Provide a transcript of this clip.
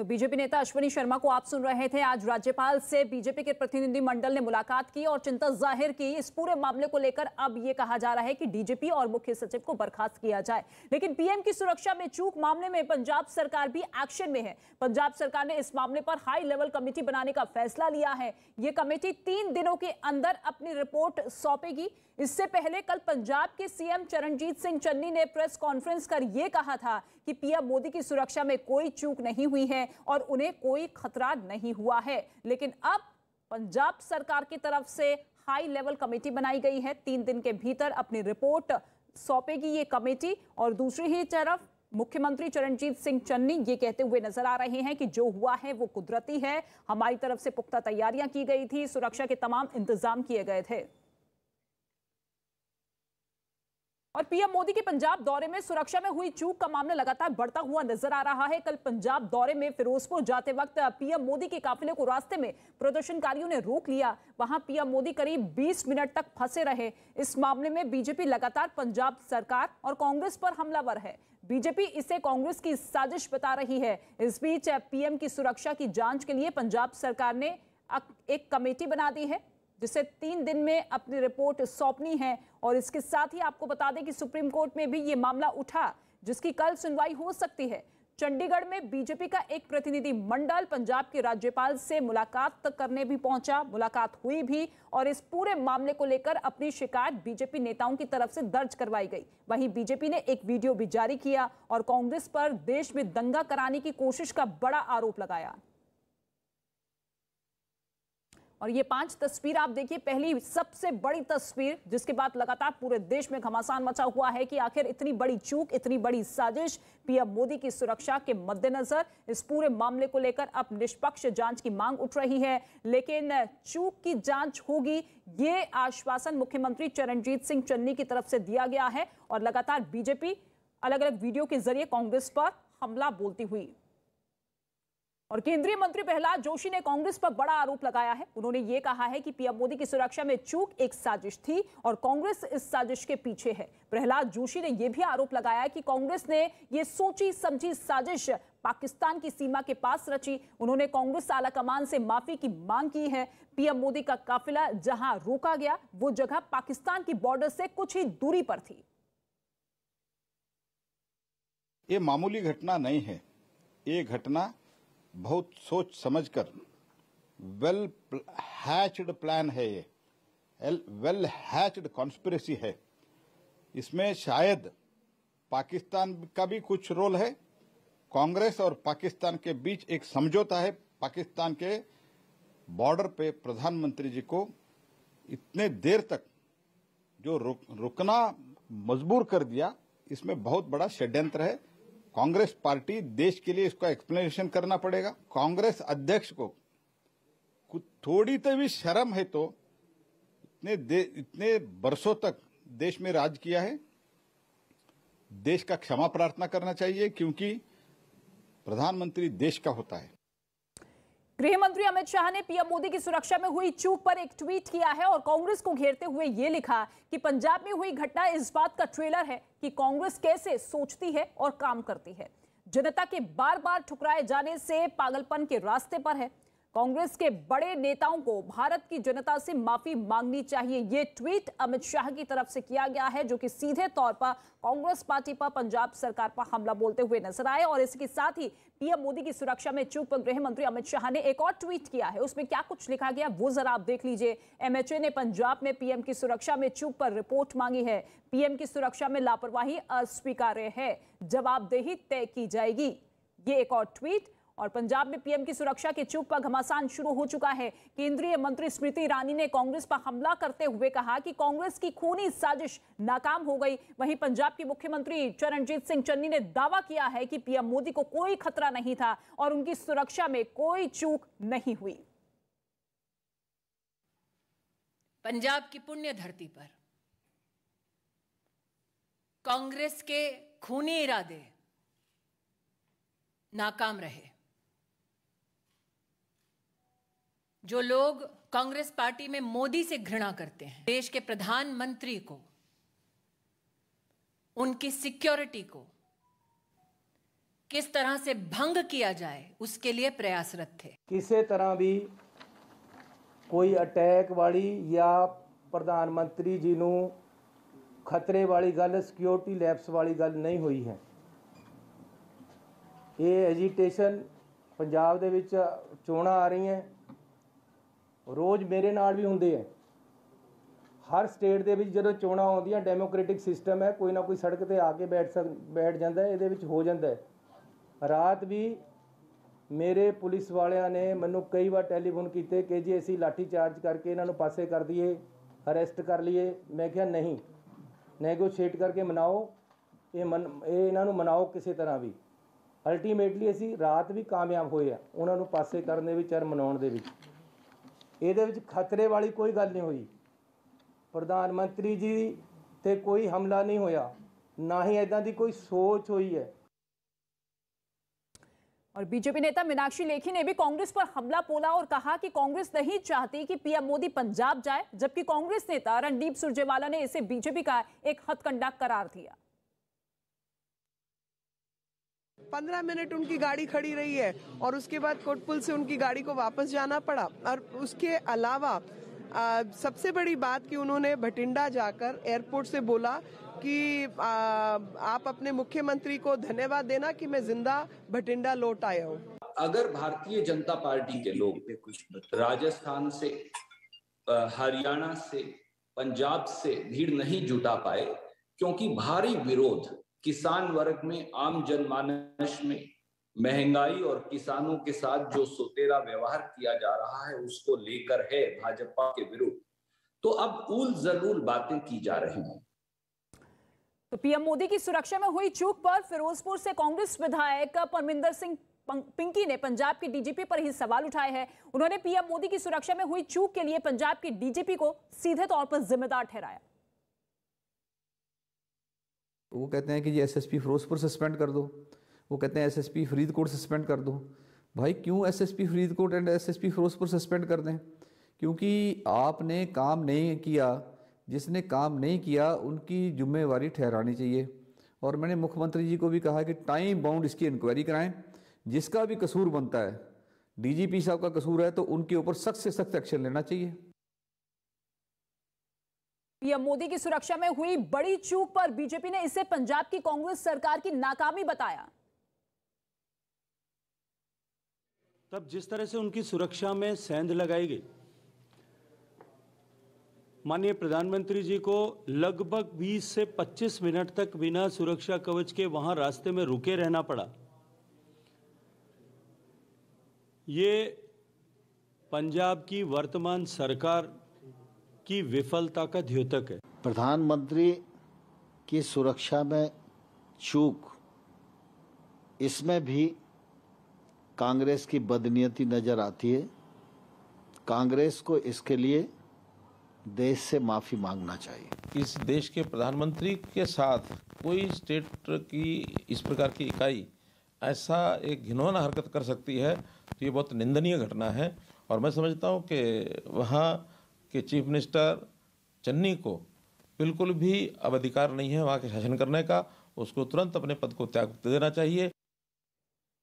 तो बीजेपी नेता अश्विनी शर्मा को आप सुन रहे थे आज राज्यपाल से बीजेपी के प्रतिनिधि मंडल ने मुलाकात की और चिंता जाहिर की इस पूरे मामले को लेकर अब ये कहा जा रहा है कि डीजीपी और मुख्य सचिव को बर्खास्त किया जाए लेकिन पीएम की सुरक्षा में चूक मामले में पंजाब सरकार भी एक्शन में है पंजाब सरकार ने इस मामले पर हाई लेवल कमेटी बनाने का फैसला लिया है ये कमेटी तीन दिनों के अंदर अपनी रिपोर्ट सौंपेगी इससे पहले कल पंजाब के सीएम चरणजीत सिंह चन्नी ने प्रेस कॉन्फ्रेंस कर यह कहा था कि पीएम मोदी की सुरक्षा में कोई चूक नहीं हुई है और उन्हें कोई खतरा नहीं हुआ है लेकिन अब पंजाब सरकार की तरफ से हाई लेवल कमेटी बनाई गई है तीन दिन के भीतर अपनी रिपोर्ट सौंपेगी ये कमेटी और दूसरी ही तरफ मुख्यमंत्री चरणजीत सिंह चन्नी ये कहते हुए नजर आ रहे हैं कि जो हुआ है वो कुदरती है हमारी तरफ से पुख्ता तैयारियां की गई थी सुरक्षा के तमाम इंतजाम किए गए थे और पीएम मोदी के पंजाब दौरे में सुरक्षा में हुई चूक का मामला लगातार बढ़ता हुआ नजर आ रहा है कल पंजाब दौरे में फिरोजपुर जाते वक्त पीएम मोदी के काफिले को रास्ते में प्रदर्शनकारियों ने रोक लिया वहां पीएम मोदी करीब 20 मिनट तक फंसे रहे इस मामले में बीजेपी लगातार पंजाब सरकार और कांग्रेस पर हमलावर है बीजेपी इसे कांग्रेस की साजिश बता रही है इस बीच पीएम की सुरक्षा की जांच के लिए पंजाब सरकार ने एक कमेटी बना दी है जिसे तीन दिन में अपनी रिपोर्ट सौंपनी है और इसके साथ ही आपको बता दें कि सुप्रीम कोर्ट में भी ये मामला उठा जिसकी कल सुनवाई हो सकती है चंडीगढ़ में बीजेपी का एक प्रतिनिधि मंडल पंजाब के राज्यपाल से मुलाकात करने भी पहुंचा मुलाकात हुई भी और इस पूरे मामले को लेकर अपनी शिकायत बीजेपी नेताओं की तरफ से दर्ज करवाई गई वहीं बीजेपी ने एक वीडियो भी जारी किया और कांग्रेस पर देश में दंगा कराने की कोशिश का बड़ा आरोप लगाया और ये पांच तस्वीर आप देखिए पहली सबसे बड़ी तस्वीर जिसके बाद लगातार पूरे देश में घमासान मचा हुआ है कि आखिर इतनी बड़ी चूक इतनी बड़ी साजिश पीएम मोदी की सुरक्षा के मद्देनजर इस पूरे मामले को लेकर अब निष्पक्ष जांच की मांग उठ रही है लेकिन चूक की जांच होगी ये आश्वासन मुख्यमंत्री चरणजीत सिंह चन्नी की तरफ से दिया गया है और लगातार बीजेपी अलग अलग वीडियो के जरिए कांग्रेस पर हमला बोलती हुई और केंद्रीय मंत्री प्रहलाद जोशी ने कांग्रेस पर बड़ा आरोप लगाया है उन्होंने ये कहा है कि पीएम मोदी की सुरक्षा में चूक एक साजिश थी और कांग्रेस इस साजिश के पीछे है प्रहलाद जोशी ने यह भी आरोप लगाया कि कांग्रेस ने यह सोची समझी साजिश पाकिस्तान की सीमा के पास रची उन्होंने कांग्रेस आला कमान से माफी की मांग की है पीएम मोदी का काफिला जहां रोका गया वो जगह पाकिस्तान की बॉर्डर से कुछ ही दूरी पर थी ये मामूली घटना नहीं है ये घटना बहुत सोच समझकर वेल हैचड प्लान है ये वेल हैचड कॉन्स्पिरसी है इसमें शायद पाकिस्तान का भी कुछ रोल है कांग्रेस और पाकिस्तान के बीच एक समझौता है पाकिस्तान के बॉर्डर पे प्रधानमंत्री जी को इतने देर तक जो रुक, रुकना मजबूर कर दिया इसमें बहुत बड़ा षड्यंत्र है कांग्रेस पार्टी देश के लिए इसका एक्सप्लेनेशन करना पड़ेगा कांग्रेस अध्यक्ष को थोड़ी तो भी शर्म है तो इतने इतने वर्षों तक देश में राज किया है देश का क्षमा प्रार्थना करना चाहिए क्योंकि प्रधानमंत्री देश का होता है गृह मंत्री अमित शाह ने पीएम मोदी की सुरक्षा में हुई चूक पर एक ट्वीट किया है और कांग्रेस को घेरते हुए ये लिखा कि पंजाब में हुई घटना इस बात का ट्रेलर है कि कांग्रेस कैसे सोचती है और काम करती है जनता के बार बार ठुकराए जाने से पागलपन के रास्ते पर है कांग्रेस के बड़े नेताओं को भारत की जनता से माफी मांगनी चाहिए ये ट्वीट अमित शाह की तरफ से किया गया है जो कि सीधे तौर पर कांग्रेस पार्टी पर पंजाब सरकार पर हमला बोलते हुए नजर आए और इसके साथ ही पीएम मोदी की सुरक्षा में चुप गृह मंत्री अमित शाह ने एक और ट्वीट किया है उसमें क्या कुछ लिखा गया वो जरा आप देख लीजिए एमएचए ने पंजाब में पीएम की सुरक्षा में चुप पर रिपोर्ट मांगी है पीएम की सुरक्षा में लापरवाही अस्वीकार्य है जवाबदेही तय की जाएगी ये एक और ट्वीट और पंजाब में पीएम की सुरक्षा के चुप पर घमासान शुरू हो चुका है केंद्रीय मंत्री स्मृति ईरानी ने कांग्रेस पर हमला करते हुए कहा कि कांग्रेस की खूनी साजिश नाकाम हो गई वहीं पंजाब के मुख्यमंत्री चरणजीत सिंह चन्नी ने दावा किया है कि पीएम मोदी को कोई खतरा नहीं था और उनकी सुरक्षा में कोई चूक नहीं हुई पंजाब की पुण्य धरती पर कांग्रेस के खूनी इरादे नाकाम रहे जो लोग कांग्रेस पार्टी में मोदी से घृणा करते हैं देश के प्रधानमंत्री को उनकी सिक्योरिटी को किस तरह से भंग किया जाए उसके लिए प्रयासरत थे किसी तरह भी कोई अटैक वाली या प्रधानमंत्री जी न खतरे वाली गल सिक्योरिटी लैब्स वाली गल नहीं हुई है ये एजिटेशन पंजाब चोणा आ रही हैं ਰੋਜ਼ ਮੇਰੇ ਨਾਲ ਵੀ ਹੁੰਦੇ ਆ ਹਰ ਸਟੇਟ ਦੇ ਵਿੱਚ ਜਦੋਂ ਚੋਣਾਂ ਆਉਂਦੀਆਂ ਡੈਮੋਕ੍ਰੈਟਿਕ ਸਿਸਟਮ ਹੈ ਕੋਈ ਨਾ ਕੋਈ ਸੜਕ ਤੇ ਆ ਕੇ ਬੈਠ ਸਕ ਬੈਠ ਜਾਂਦਾ ਇਹਦੇ ਵਿੱਚ ਹੋ ਜਾਂਦਾ ਰਾਤ ਵੀ ਮੇਰੇ ਪੁਲਿਸ ਵਾਲਿਆਂ ਨੇ ਮੈਨੂੰ ਕਈ ਵਾਰ ਟੈਲੀਫੋਨ ਕੀਤੇ ਕਿ ਜੀ ਅਸੀਂ ਲਾਠੀ ਚਾਰਜ ਕਰਕੇ ਇਹਨਾਂ ਨੂੰ ਪਾਸੇ ਕਰ ਦਈਏ ਅਰੈਸਟ ਕਰ ਲਈਏ ਮੈਂ ਕਿਹਾ ਨਹੀਂ ਨੈਗੋਸ਼ੀਏਟ ਕਰਕੇ ਮਨਾਓ ਇਹ ਮਨ ਇਹ ਇਹਨਾਂ ਨੂੰ ਮਨਾਓ ਕਿਸੇ ਤਰ੍ਹਾਂ ਵੀ ਅਲਟੀਮੇਟਲੀ ਅਸੀਂ ਰਾਤ ਵੀ ਕਾਮਯਾਬ ਹੋਏ ਆ ਉਹਨਾਂ ਨੂੰ ਪਾਸੇ ਕਰਨ ਦੇ ਵਿੱਚ ਅਰ ਮਨਾਉਣ ਦੇ ਵਿੱਚ ये खतरे वाली कोई गल नहीं हुई प्रधानमंत्री जी ਮੰਤਰੀ कोई हमला नहीं होया ना ही इदा की कोई सोच हुई है और बीजेपी नेता मीनाक्षी लेखी ने भी कांग्रेस पर हमला बोला और कहा कि कांग्रेस नहीं चाहती कि पीएम मोदी पंजाब जाए जबकि कांग्रेस नेता रणदीप सुरजेवाला ने इसे बीजेपी का एक हथकंडा करार दिया पंद्रह मिनट उनकी गाड़ी खड़ी रही है और उसके बाद कोटपुल से उनकी गाड़ी को वापस जाना पड़ा और उसके अलावा आ, सबसे बड़ी बात कि उन्होंने भटिंडा जाकर एयरपोर्ट से बोला कि आ, आप अपने मुख्यमंत्री को धन्यवाद देना कि मैं जिंदा भटिंडा लौट आया हूँ अगर भारतीय जनता पार्टी के लोग राजस्थान से हरियाणा से पंजाब से भीड़ नहीं जुटा पाए क्योंकि भारी विरोध किसान वर्ग में आम जनमानस में महंगाई और किसानों के साथ जो सोतेरा व्यवहार किया जा रहा है उसको लेकर है भाजपा के विरुद्ध तो अब उल जलूल बातें की जा रही हैं तो पीएम मोदी की सुरक्षा में हुई चूक पर फिरोजपुर से कांग्रेस विधायक परमिंदर सिंह पिंकी ने पंजाब के डीजीपी पर ही सवाल उठाए हैं उन्होंने पीएम मोदी की सुरक्षा में हुई चूक के लिए पंजाब के डीजीपी को सीधे तौर पर जिम्मेदार ठहराया वो कहते हैं कि जी एसएसपी फ़िरोज़पुर सस्पेंड कर दो वो कहते हैं एसएसपी फरीदकोट सस्पेंड कर दो भाई क्यों SSP Faridkot and SSP Firozpur suspend कर दें क्योंकि आपने काम नहीं किया जिसने काम नहीं किया उनकी जिम्मेवारी ठहरानी चाहिए और मैंने मुख्यमंत्री जी को भी कहा कि टाइम बाउंड इसकी इंक्वायरी कराएं जिसका भी कसूर बनता है डीजीपी साहब का कसूर है तो उनके ऊपर सख्त से सख्त एक्शन लेना चाहिए पीएम मोदी की सुरक्षा में हुई बड़ी चूक पर बीजेपी ने इसे पंजाब की कांग्रेस सरकार की नाकामी बताया तब जिस तरह से उनकी सुरक्षा में सेंध लगाई गई माननीय प्रधानमंत्री जी को लगभग 20 से 25 मिनट तक बिना सुरक्षा कवच के वहां रास्ते में रुके रहना पड़ा ये पंजाब की वर्तमान सरकार की विफलता का द्योतक है प्रधानमंत्री की सुरक्षा में चूक इसमें भी कांग्रेस की बदनीयती नज़र आती है कांग्रेस को इसके लिए देश से माफ़ी मांगना चाहिए इस देश के प्रधानमंत्री के साथ कोई स्टेट की इस प्रकार की इकाई ऐसा एक घिनौना हरकत कर सकती है तो ये बहुत निंदनीय घटना है और मैं समझता हूँ कि वहाँ कि चीफ मिनिस्टर चन्नी को बिल्कुल भी अब अधिकार नहीं है वहाँ के शासन करने का उसको तुरंत अपने पद को त्याग देना चाहिए